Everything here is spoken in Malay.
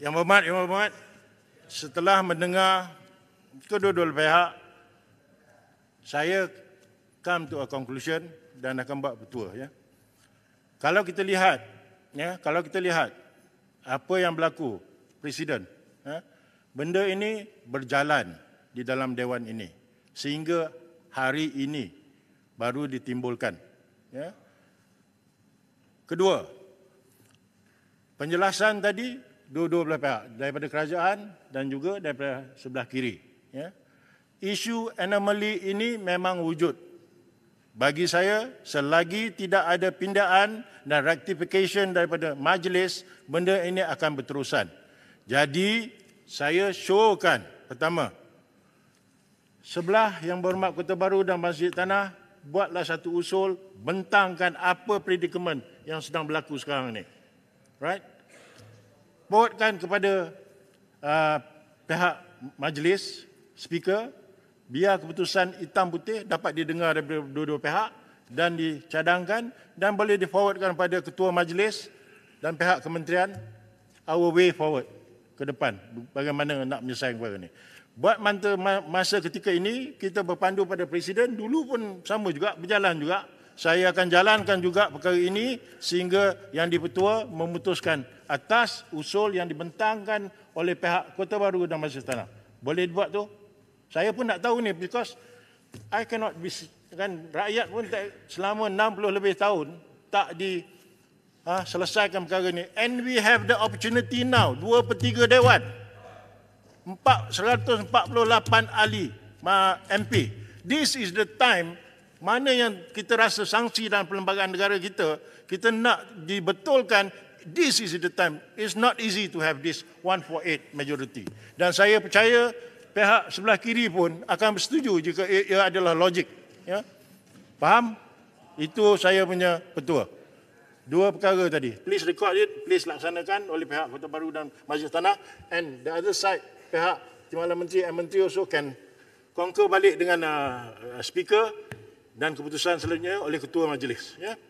Yang berhormat, yang berhormat, setelah mendengar kedua-dua pihak, saya come to a conclusion dan akan buat betul. Ya. Kalau kita lihat, ya, kalau kita lihat apa yang berlaku, Presiden, ya, benda ini berjalan di dalam Dewan ini sehingga hari ini baru ditimbulkan. Ya. Kedua, penjelasan tadi dua-dua belah pihak daripada kerajaan dan juga daripada sebelah kiri ya isu anomaly ini memang wujud bagi saya selagi tidak ada pindaan dan rectification daripada majlis benda ini akan berterusan jadi saya showkan pertama sebelah yang berhormat Kota Baru dan Masjid Tanah buatlah satu usul bentangkan apa predikemen yang sedang berlaku sekarang ni, right laporkan kepada uh, pihak majlis speaker biar keputusan hitam putih dapat didengar daripada dua-dua pihak dan dicadangkan dan boleh diforwardkan kepada ketua majlis dan pihak kementerian our way forward ke depan bagaimana nak menyelesaikan perkara ini. Buat masa, masa ketika ini kita berpandu pada presiden dulu pun sama juga berjalan juga saya akan jalankan juga perkara ini sehingga yang dipertua memutuskan atas usul yang dibentangkan oleh pihak Kota Baru dan Masjid Tanah. Boleh buat tu? Saya pun nak tahu ni because I cannot be kan rakyat pun tak, selama 60 lebih tahun tak di ha, selesaikan perkara ni and we have the opportunity now 2 per 3 dewan 4, 148 ahli MP this is the time mana yang kita rasa sanksi dalam perlembagaan negara kita, kita nak dibetulkan, this is the time. It's not easy to have this 148 majority. Dan saya percaya pihak sebelah kiri pun akan bersetuju jika ia adalah logik. Ya? Faham? Itu saya punya petua. Dua perkara tadi. Please record it. Please laksanakan oleh pihak Kota Baru dan Majlis Tanah. And the other side, pihak Timbalan Menteri and Menteri also can concur balik dengan uh, uh speaker dan keputusan selanjutnya oleh ketua majlis ya